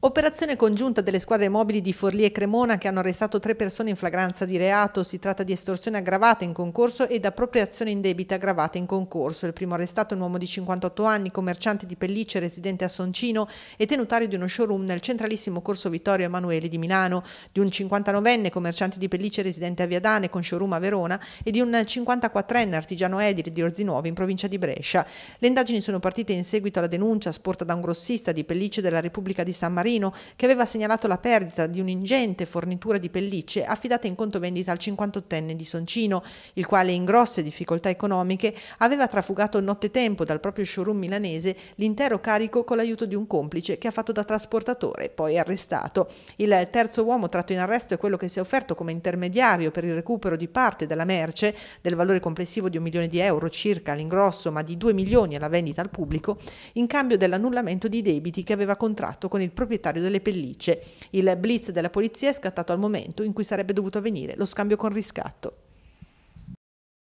Operazione congiunta delle squadre mobili di Forlì e Cremona che hanno arrestato tre persone in flagranza di reato. Si tratta di estorsione aggravata in concorso ed appropriazione in debita aggravata in concorso. Il primo arrestato è un uomo di 58 anni, commerciante di pellicce residente a Soncino e tenutario di uno showroom nel centralissimo corso Vittorio Emanuele di Milano, di un 59enne commerciante di pellicce residente a Viadane con showroom a Verona e di un 54enne artigiano edile di Orzinuovo in provincia di Brescia. Le indagini sono partite in seguito alla denuncia sporta da un grossista di pellicce della Repubblica di San Marino Marino, che aveva segnalato la perdita di un'ingente fornitura di pellicce affidata in conto vendita al 58enne di Soncino, il quale in grosse difficoltà economiche aveva trafugato nottetempo dal proprio showroom milanese l'intero carico con l'aiuto di un complice che ha fatto da trasportatore, poi arrestato. Il terzo uomo tratto in arresto è quello che si è offerto come intermediario per il recupero di parte della merce, del valore complessivo di un milione di euro circa all'ingrosso, ma di due milioni alla vendita al pubblico, in cambio dell'annullamento di debiti che aveva contratto con il proprietario proprietario delle pellicce. Il blitz della polizia è scattato al momento in cui sarebbe dovuto avvenire lo scambio con riscatto.